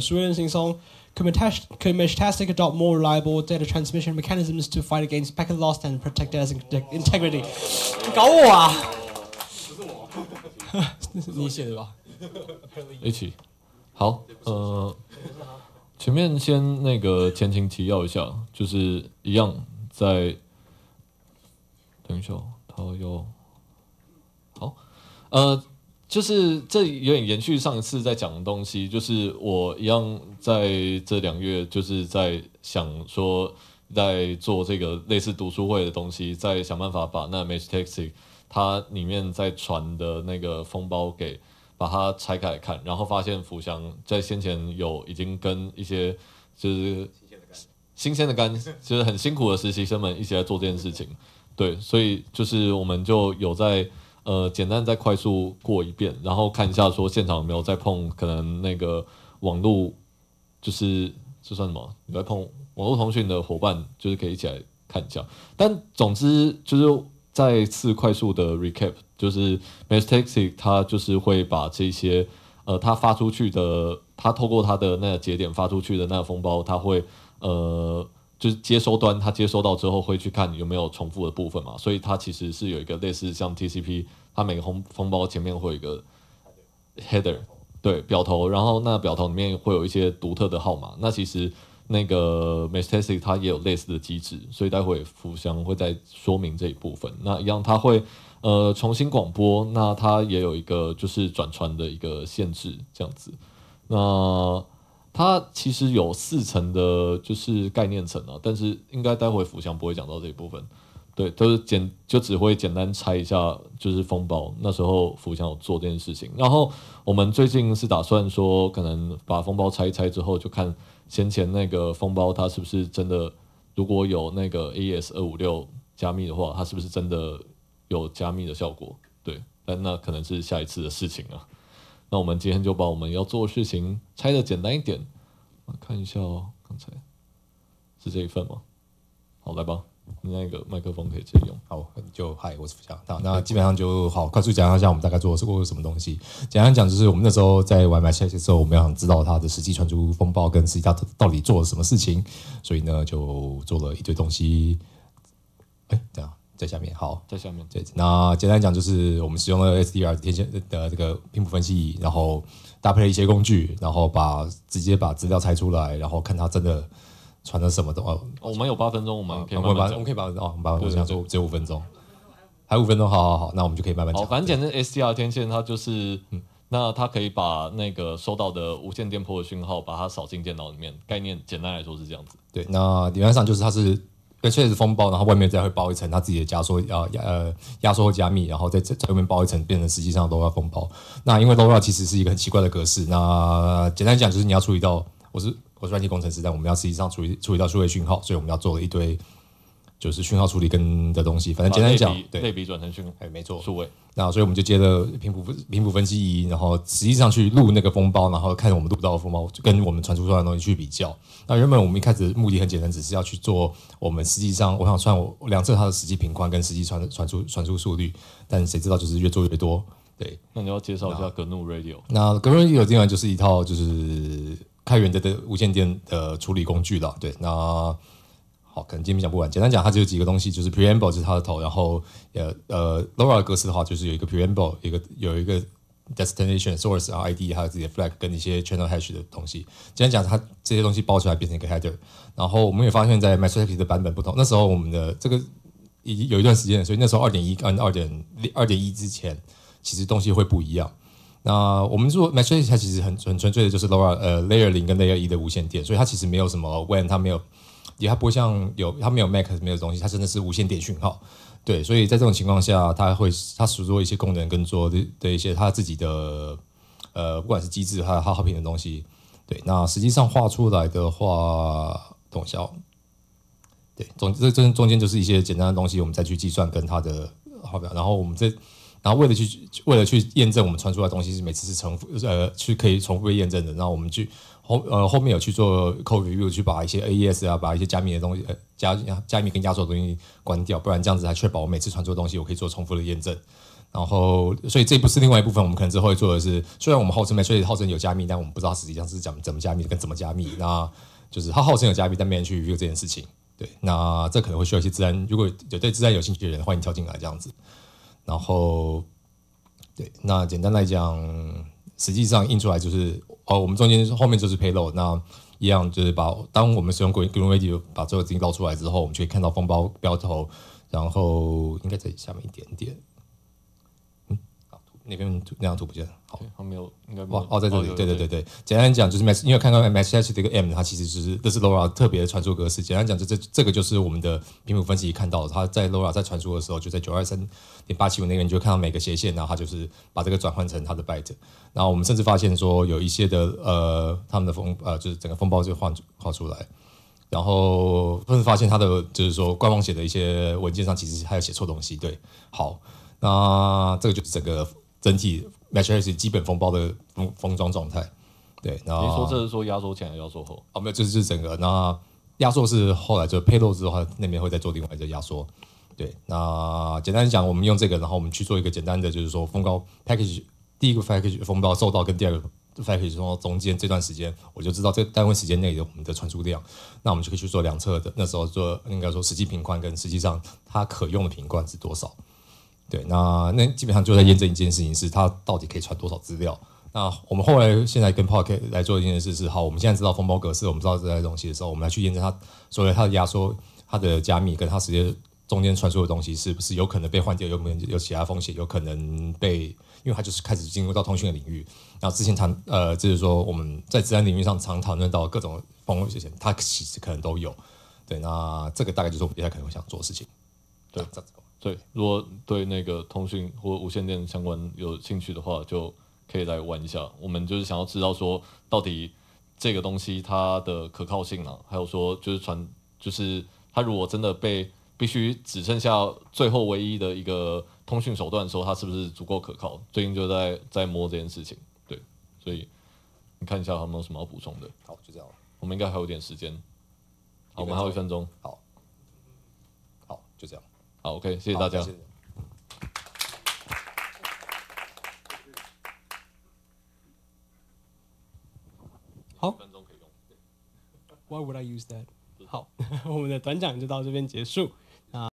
Surveillance on Cometastic adopt more reliable data transmission mechanisms to fight against packet loss and protect data integrity. 搞我啊！不是我，你写的吧？H，好，呃，前面先那个前情提要一下，就是一样在，等一下，他要，好，呃。就是这有点延续上一次在讲的东西，就是我一样在这两月，就是在想说，在做这个类似读书会的东西，在想办法把那《m a t e t a x i 它里面在传的那个封包给把它拆开来看，然后发现福祥在先前有已经跟一些就是新鲜的干，就是很辛苦的实习生们一起在做这件事情，对，所以就是我们就有在。呃，简单再快速过一遍，然后看一下说现场有没有再碰可能那个网络，就是这算什么？有在碰网络通讯的伙伴，就是可以一起来看一下。但总之就是再次快速的 recap，就是 m i s t a k e 它就是会把这些呃它发出去的，它透过它的那个节点发出去的那个封包，它会呃。就是接收端，它接收到之后会去看有没有重复的部分嘛，所以它其实是有一个类似像 TCP，它每个封封包前面会有一个 header，对表头，然后那表头里面会有一些独特的号码，那其实那个 m s t a c 它也有类似的机制，所以待会福祥会再说明这一部分。那一样，它会呃重新广播，那它也有一个就是转传的一个限制这样子，那。它其实有四层的，就是概念层啊，但是应该待会福祥不会讲到这一部分，对，都是简就只会简单拆一下，就是风暴那时候福祥有做这件事情，然后我们最近是打算说，可能把风暴拆一拆之后，就看先前那个风暴它是不是真的，如果有那个 AES 二五六加密的话，它是不是真的有加密的效果，对，但那可能是下一次的事情啊。那我们今天就把我们要做的事情拆的简单一点，看一下，哦，刚才是这一份吗？好，来吧，那个麦克风可以借用。好，就嗨，我是福强。那那基本上就好，快速讲一下我们大概做过什么东西。简单讲就是，我们那时候在外卖下去之后，我们要想知道它的实际传出风暴跟实际它到底做了什么事情，所以呢就做了一堆东西。哎，样。在下面，好，在下面。对，那简单讲就是，我们使用了 SDR 天线的这个频谱分析，然后搭配了一些工具，然后把直接把资料拆出来，然后看它真的传了什么东。哦，我们有八分钟，我们我们我们可以把啊，把我们讲就只有五分钟，还五分钟，好好好，那我们就可以慢慢讲。反正简单 SDR 天线，它就是，那它可以把那个收到的无线电波的讯号，把它扫进电脑里面。概念简单来说是这样子。对，那理论上就是它是。的确是封包，然后外面再会包一层，它自己的压缩，呃，呃，压缩加密，然后再在外面包一层，变成实际上都要封包。那因为 LORA 其实是一个很奇怪的格式，那简单讲就是你要处理到，我是我是软件工程师，但我们要实际上处理处理到数位讯号，所以我们要做了一堆。就是讯号处理跟的东西，反正简单讲，对，类比转成讯，哎，没错，数位。那所以我们就接着频谱频谱分析仪，然后实际上去录那个风包，然后看我们录到的风包跟我们传输出来的东西去比较。那原本我们一开始目的很简单，只是要去做我们实际上我想算我两侧它的实际频宽跟实际传传输传输速率，但谁知道就是越做越多。对，那你要介绍一下 GNU Radio。那 GNU Radio 当然就是一套就是开源的无线电的处理工具了。对，那。好，可能今天讲不完。简单讲，它只有几个东西，就是 preamble 就是它的头，然后呃呃，LoRa 格式的话，就是有一个 preamble，一个有一个 destination source，然后 ID，还有自己的 flag，跟一些 channel hash 的东西。简单讲，它这些东西包出来变成一个 header。然后我们也发现在 m e s i a g e 的版本不同，那时候我们的这个已经有一段时间，所以那时候二点一跟二点二点一之前，其实东西会不一样。那我们做 matrix，它其实很很纯粹的，就是 Lora 呃 layer 零跟 layer 一的无线电，所以它其实没有什么 when，它没有也它不会像有它没有 max 没有东西，它真的是无线电讯号，对，所以在这种情况下，它会它做一些功能跟做的一些它自己的呃不管是机制还有它耗品的东西，对，那实际上画出来的话，等我一下，对，中这这中间就是一些简单的东西，我们再去计算跟它的耗表，然后我们这。然后为了去为了去验证我们传出来东西是每次是重复呃去可以重复被验证的，然后我们去后呃后面有去做 code review 去把一些 AES 啊把一些加密的东西呃加加密跟压缩的东西关掉，不然这样子来确保我每次传出的东西我可以做重复的验证。然后所以这不是另外一部分，我们可能之后会做的是，虽然我们号称没，所以号称有加密，但我们不知道实际上是么怎么加密跟怎么加密。那就是他号称有加密，但没人去 review 这件事情。对，那这可能会需要一些自然，如果有对自然有兴趣的人，欢迎跳进来这样子。然后，对，那简单来讲，实际上印出来就是哦，我们中间后面就是 payload，那一样就是把当我们使用 Google g r o g l e v d e o 把这个资金捞出来之后，我们就可以看到封包标头，然后应该在下面一点点。那边那张图不见，了，好，他没有，应该忘，哦，在这里，对对对对，简单讲就是 match，因为看到 match 去这个 M，它其实就是这是 Lora 特别的传输格式，简单讲就这这个就是我们的频谱分析看到，它在 Lora 在传输的时候就在九二三点八七五那个你就看到每个斜线，然后它就是把这个转换成它的 byte，然后我们甚至发现说有一些的呃他们的风呃就是整个风暴就画出画出来，然后甚至发现它的就是说官方写的一些文件上其实还有写错东西，对，好，那这个就是整个。整体 matchers 基本封包的封封装状态，对。你说这是说压缩前还是压缩后？哦，没有，这是就是整个那压缩是后来就 payload 的话，那边会再做另外的压缩。对，那简单讲，我们用这个，然后我们去做一个简单的，就是说封高 package 第一个 package 封包收到跟第二个 package 封包中间这段时间，我就知道这单位时间内的我们的传输量，那我们就可以去做两侧的那时候做应该说实际频宽跟实际上它可用的频宽是多少。对，那那基本上就在验证一件事情，是它到底可以传多少资料。那我们后来现在跟 Park e 来做一件事是，好，我们现在知道封包格式，我们知道这些东西的时候，我们来去验证它，所以它的压缩、它的加密跟它直接中间传输的东西，是不是有可能被换掉，有没有有其他风险，有可能被，因为它就是开始进入到通讯的领域。然后之前谈，呃，就是说我们在自然领域上常讨论到各种风险，它其实可能都有。对，那这个大概就是我们接下来可能会想做的事情。对。这样子。对，如果对那个通讯或无线电相关有兴趣的话，就可以来玩一下。我们就是想要知道说，到底这个东西它的可靠性呢？还有说，就是传，就是它如果真的被必须只剩下最后唯一的一个通讯手段的时候，它是不是足够可靠？最近就在在摸这件事情。对，所以你看一下有没有什么要补充的。好，就这样。我们应该还有点时间，好，我们还有一分钟。好，好，就这样。好，OK，谢谢大家。好。Why would I use that？好，我们的短讲就到这边结束。那。